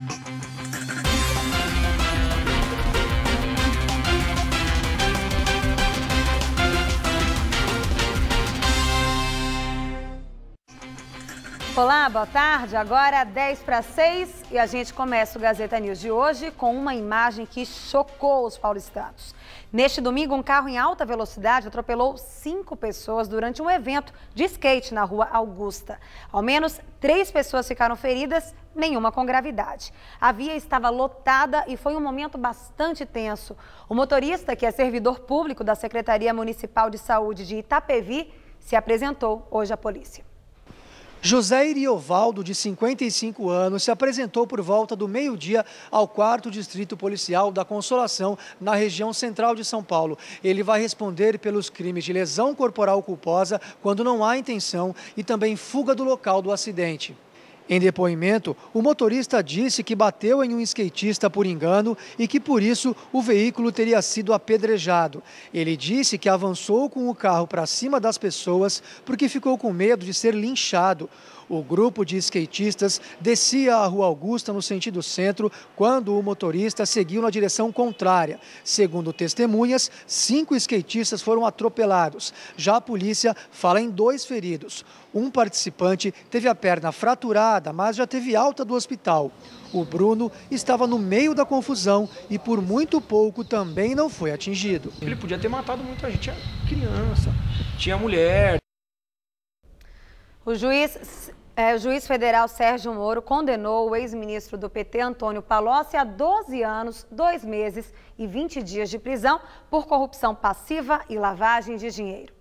you Olá, boa tarde. Agora 10 para 6 e a gente começa o Gazeta News de hoje com uma imagem que chocou os paulistanos. Neste domingo, um carro em alta velocidade atropelou cinco pessoas durante um evento de skate na rua Augusta. Ao menos três pessoas ficaram feridas, nenhuma com gravidade. A via estava lotada e foi um momento bastante tenso. O motorista, que é servidor público da Secretaria Municipal de Saúde de Itapevi, se apresentou hoje à polícia. José Iriovaldo, de 55 anos, se apresentou por volta do meio-dia ao 4 Distrito Policial da Consolação, na região central de São Paulo. Ele vai responder pelos crimes de lesão corporal culposa, quando não há intenção, e também fuga do local do acidente. Em depoimento, o motorista disse que bateu em um skatista por engano e que por isso o veículo teria sido apedrejado. Ele disse que avançou com o carro para cima das pessoas porque ficou com medo de ser linchado. O grupo de skatistas descia a Rua Augusta no sentido centro quando o motorista seguiu na direção contrária. Segundo testemunhas, cinco skatistas foram atropelados. Já a polícia fala em dois feridos. Um participante teve a perna fraturada, mas já teve alta do hospital. O Bruno estava no meio da confusão e por muito pouco também não foi atingido. Ele podia ter matado muita gente, tinha criança, tinha mulher. O juiz, é, o juiz federal Sérgio Moro condenou o ex-ministro do PT, Antônio Palocci, a 12 anos, 2 meses e 20 dias de prisão por corrupção passiva e lavagem de dinheiro.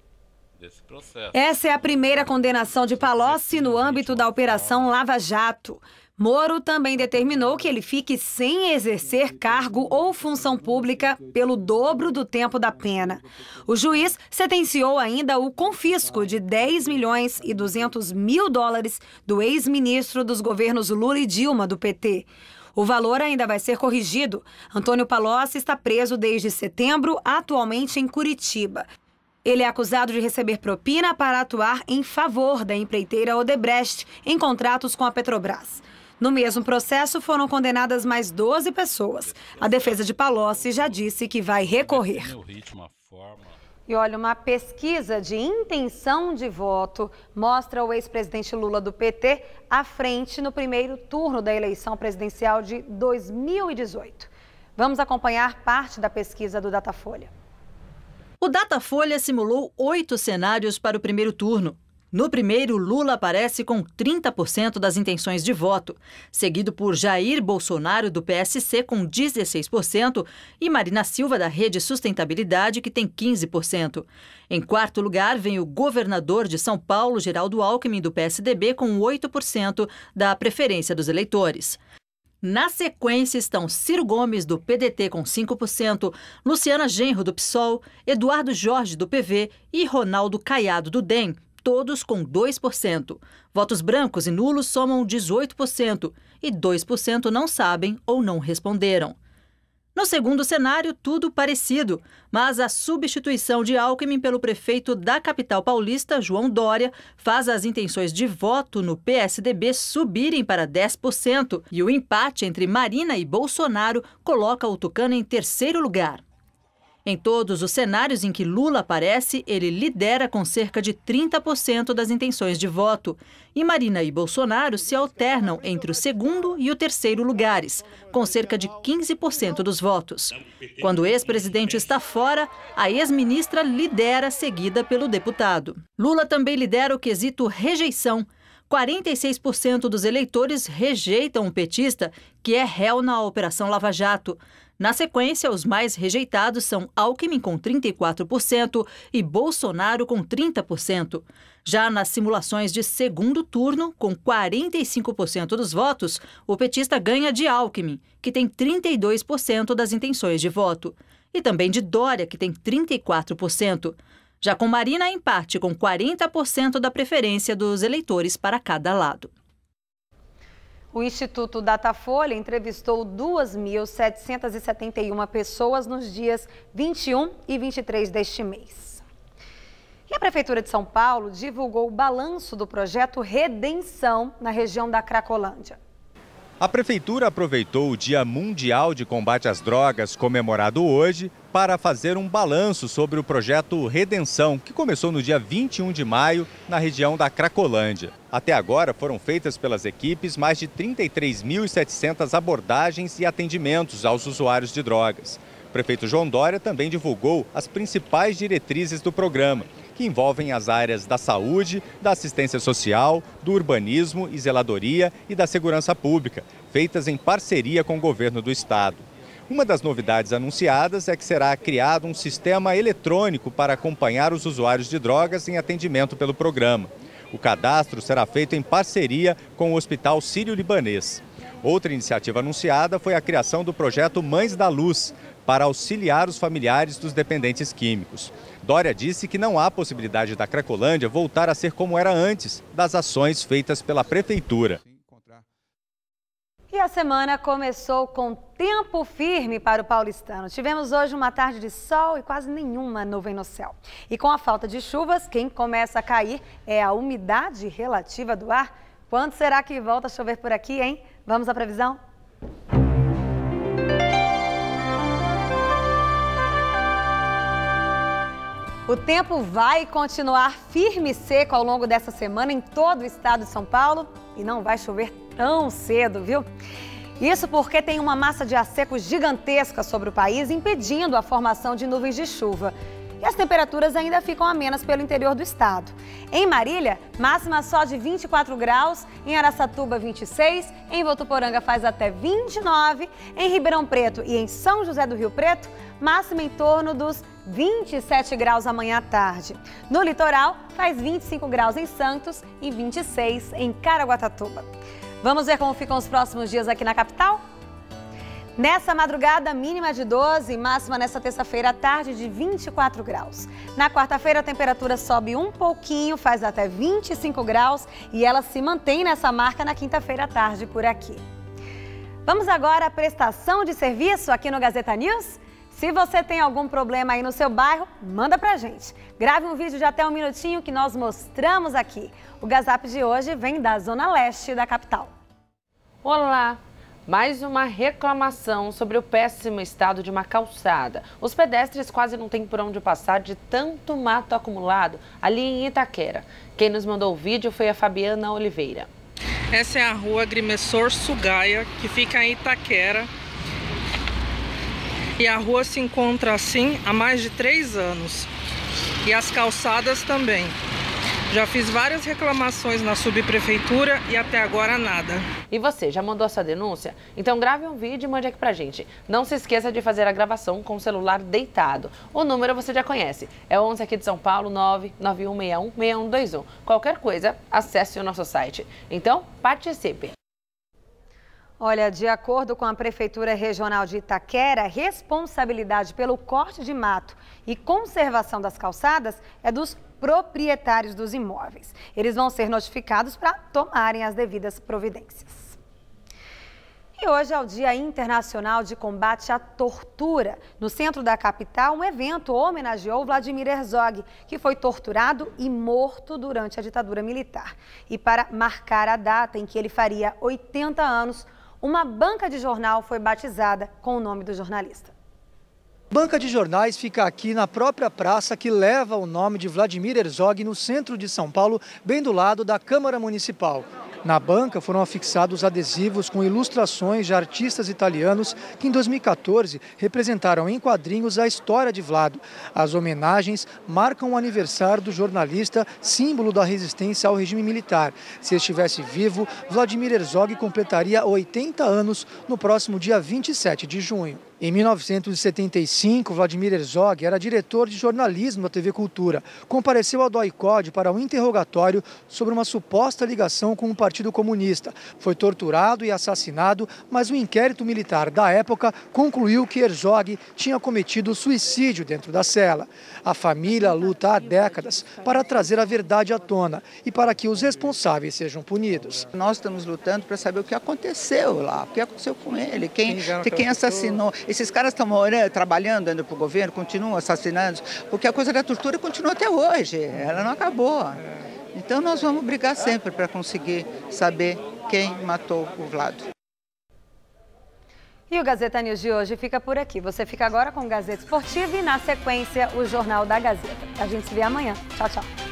Essa é a primeira condenação de Palocci no âmbito da Operação Lava Jato. Moro também determinou que ele fique sem exercer cargo ou função pública pelo dobro do tempo da pena. O juiz sentenciou ainda o confisco de 10 milhões e 200 mil dólares do ex-ministro dos governos Lula e Dilma, do PT. O valor ainda vai ser corrigido. Antônio Palocci está preso desde setembro, atualmente em Curitiba. Ele é acusado de receber propina para atuar em favor da empreiteira Odebrecht em contratos com a Petrobras. No mesmo processo, foram condenadas mais 12 pessoas. A defesa de Palocci já disse que vai recorrer. E olha, uma pesquisa de intenção de voto mostra o ex-presidente Lula do PT à frente no primeiro turno da eleição presidencial de 2018. Vamos acompanhar parte da pesquisa do Datafolha. O Datafolha simulou oito cenários para o primeiro turno. No primeiro, Lula aparece com 30% das intenções de voto, seguido por Jair Bolsonaro, do PSC, com 16%, e Marina Silva, da Rede Sustentabilidade, que tem 15%. Em quarto lugar, vem o governador de São Paulo, Geraldo Alckmin, do PSDB, com 8% da preferência dos eleitores. Na sequência estão Ciro Gomes, do PDT, com 5%, Luciana Genro, do PSOL, Eduardo Jorge, do PV e Ronaldo Caiado, do DEM, todos com 2%. Votos brancos e nulos somam 18% e 2% não sabem ou não responderam. No segundo cenário, tudo parecido, mas a substituição de Alckmin pelo prefeito da capital paulista, João Dória, faz as intenções de voto no PSDB subirem para 10% e o empate entre Marina e Bolsonaro coloca o Tucano em terceiro lugar. Em todos os cenários em que Lula aparece, ele lidera com cerca de 30% das intenções de voto. E Marina e Bolsonaro se alternam entre o segundo e o terceiro lugares, com cerca de 15% dos votos. Quando o ex-presidente está fora, a ex-ministra lidera, seguida pelo deputado. Lula também lidera o quesito rejeição. 46% dos eleitores rejeitam o petista, que é réu na Operação Lava Jato. Na sequência, os mais rejeitados são Alckmin, com 34%, e Bolsonaro, com 30%. Já nas simulações de segundo turno, com 45% dos votos, o petista ganha de Alckmin, que tem 32% das intenções de voto, e também de Dória, que tem 34%. Já com Marina, empate com 40% da preferência dos eleitores para cada lado. O Instituto Datafolha entrevistou 2.771 pessoas nos dias 21 e 23 deste mês. E a Prefeitura de São Paulo divulgou o balanço do projeto Redenção na região da Cracolândia. A Prefeitura aproveitou o Dia Mundial de Combate às Drogas, comemorado hoje, para fazer um balanço sobre o projeto Redenção, que começou no dia 21 de maio na região da Cracolândia. Até agora foram feitas pelas equipes mais de 33.700 abordagens e atendimentos aos usuários de drogas. O prefeito João Dória também divulgou as principais diretrizes do programa que envolvem as áreas da saúde, da assistência social, do urbanismo e zeladoria e da segurança pública, feitas em parceria com o governo do estado. Uma das novidades anunciadas é que será criado um sistema eletrônico para acompanhar os usuários de drogas em atendimento pelo programa. O cadastro será feito em parceria com o Hospital Sírio-Libanês. Outra iniciativa anunciada foi a criação do projeto Mães da Luz, para auxiliar os familiares dos dependentes químicos. Dória disse que não há possibilidade da Cracolândia voltar a ser como era antes, das ações feitas pela Prefeitura. E a semana começou com tempo firme para o paulistano. Tivemos hoje uma tarde de sol e quase nenhuma nuvem no céu. E com a falta de chuvas, quem começa a cair é a umidade relativa do ar quando será que volta a chover por aqui, hein? Vamos à previsão? O tempo vai continuar firme e seco ao longo dessa semana em todo o estado de São Paulo e não vai chover tão cedo, viu? Isso porque tem uma massa de ar seco gigantesca sobre o país impedindo a formação de nuvens de chuva e as temperaturas ainda ficam amenas pelo interior do estado. Em Marília, máxima só de 24 graus, em Araçatuba 26, em Votuporanga faz até 29, em Ribeirão Preto e em São José do Rio Preto, máxima em torno dos 27 graus amanhã à tarde. No litoral, faz 25 graus em Santos e 26 em Caraguatatuba. Vamos ver como ficam os próximos dias aqui na capital? Nessa madrugada, mínima de 12, máxima nessa terça-feira à tarde de 24 graus. Na quarta-feira, a temperatura sobe um pouquinho, faz até 25 graus e ela se mantém nessa marca na quinta-feira à tarde por aqui. Vamos agora à prestação de serviço aqui no Gazeta News? Se você tem algum problema aí no seu bairro, manda pra gente. Grave um vídeo de até um minutinho que nós mostramos aqui. O Gazap de hoje vem da Zona Leste da capital. Olá, mais uma reclamação sobre o péssimo estado de uma calçada. Os pedestres quase não têm por onde passar de tanto mato acumulado ali em Itaquera. Quem nos mandou o vídeo foi a Fabiana Oliveira. Essa é a rua Grimessor Sugaia, que fica em Itaquera. E a rua se encontra assim há mais de três anos. E as calçadas também. Já fiz várias reclamações na subprefeitura e até agora nada. E você, já mandou a sua denúncia? Então grave um vídeo e mande aqui pra gente. Não se esqueça de fazer a gravação com o celular deitado. O número você já conhece. É 11 aqui de São Paulo, 991616121. Qualquer coisa, acesse o nosso site. Então, participe! Olha, de acordo com a Prefeitura Regional de Itaquera, a responsabilidade pelo corte de mato e conservação das calçadas é dos proprietários dos imóveis. Eles vão ser notificados para tomarem as devidas providências. E hoje é o Dia Internacional de Combate à Tortura. No centro da capital, um evento homenageou Vladimir Herzog, que foi torturado e morto durante a ditadura militar. E para marcar a data em que ele faria 80 anos, uma banca de jornal foi batizada com o nome do jornalista. Banca de jornais fica aqui na própria praça que leva o nome de Vladimir Herzog no centro de São Paulo, bem do lado da Câmara Municipal. Na banca foram afixados adesivos com ilustrações de artistas italianos que em 2014 representaram em quadrinhos a história de Vlado. As homenagens marcam o aniversário do jornalista, símbolo da resistência ao regime militar. Se estivesse vivo, Vladimir Herzog completaria 80 anos no próximo dia 27 de junho. Em 1975, Vladimir Herzog era diretor de jornalismo da TV Cultura. Compareceu ao DOI-COD para um interrogatório sobre uma suposta ligação com o Partido Comunista. Foi torturado e assassinado, mas o inquérito militar da época concluiu que Herzog tinha cometido suicídio dentro da cela. A família luta há décadas para trazer a verdade à tona e para que os responsáveis sejam punidos. Nós estamos lutando para saber o que aconteceu lá, o que aconteceu com ele, quem, quem assassinou. Esses caras estão morando, trabalhando indo para o governo, continuam assassinando, porque a coisa da tortura continua até hoje, ela não acabou. Então nós vamos brigar sempre para conseguir saber quem matou o Vlado. E o Gazeta News de hoje fica por aqui. Você fica agora com o Gazeta Esportiva e, na sequência, o Jornal da Gazeta. A gente se vê amanhã. Tchau, tchau.